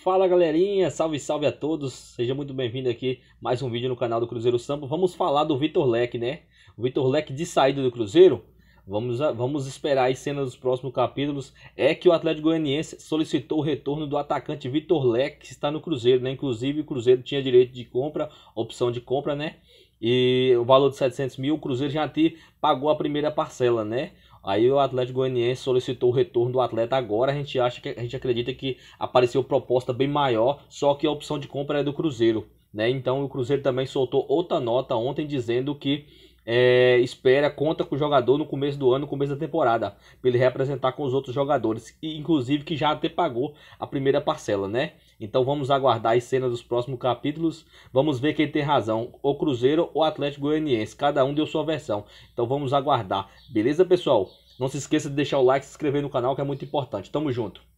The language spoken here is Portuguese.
Fala galerinha, salve salve a todos, seja muito bem-vindo aqui mais um vídeo no canal do Cruzeiro Sampa. Vamos falar do Vitor Leque, né? O Vitor Leque de saída do Cruzeiro Vamos, vamos esperar as cenas dos próximos capítulos. É que o Atlético Goianiense solicitou o retorno do atacante Vitor Leque, que está no Cruzeiro, né? Inclusive, o Cruzeiro tinha direito de compra, opção de compra, né? E o valor de 700 mil, o Cruzeiro já te pagou a primeira parcela, né? Aí o Atlético Goianiense solicitou o retorno do atleta agora. A gente acha que a gente acredita que apareceu proposta bem maior, só que a opção de compra é do Cruzeiro, né? Então o Cruzeiro também soltou outra nota ontem dizendo que é, espera, conta com o jogador no começo do ano, no começo da temporada, para ele representar com os outros jogadores, e inclusive que já até pagou a primeira parcela, né? Então vamos aguardar as cenas dos próximos capítulos, vamos ver quem tem razão, o Cruzeiro ou o Atlético Goianiense, cada um deu sua versão. Então vamos aguardar. Beleza, pessoal? Não se esqueça de deixar o like, e se inscrever no canal que é muito importante. Tamo junto.